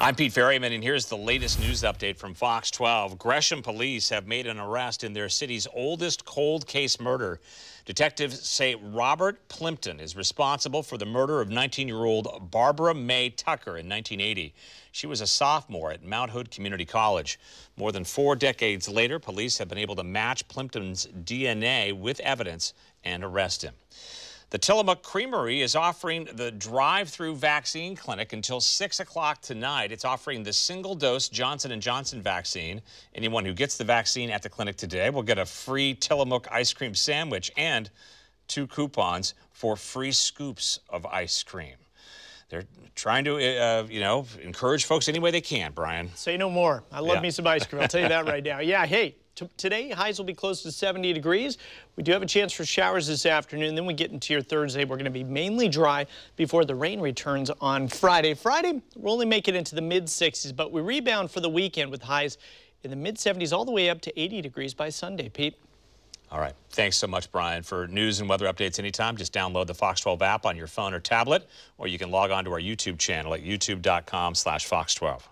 I'm Pete Ferryman, and here's the latest news update from Fox 12. Gresham police have made an arrest in their city's oldest cold case murder. Detectives say Robert Plimpton is responsible for the murder of 19 year old Barbara May Tucker in 1980. She was a sophomore at Mount Hood Community College. More than four decades later, police have been able to match Plimpton's DNA with evidence and arrest him. The Tillamook Creamery is offering the drive-through vaccine clinic until 6 o'clock tonight. It's offering the single-dose Johnson & Johnson vaccine. Anyone who gets the vaccine at the clinic today will get a free Tillamook ice cream sandwich and two coupons for free scoops of ice cream. They're trying to, uh, you know, encourage folks any way they can, Brian. Say no more. I love yeah. me some ice cream. I'll tell you that right now. Yeah, hey, today, highs will be close to 70 degrees. We do have a chance for showers this afternoon. Then we get into your Thursday. We're going to be mainly dry before the rain returns on Friday. Friday, we'll only make it into the mid-60s, but we rebound for the weekend with highs in the mid-70s all the way up to 80 degrees by Sunday, Pete. All right. Thanks so much, Brian. For news and weather updates anytime, just download the Fox 12 app on your phone or tablet, or you can log on to our YouTube channel at youtube.com slash fox 12.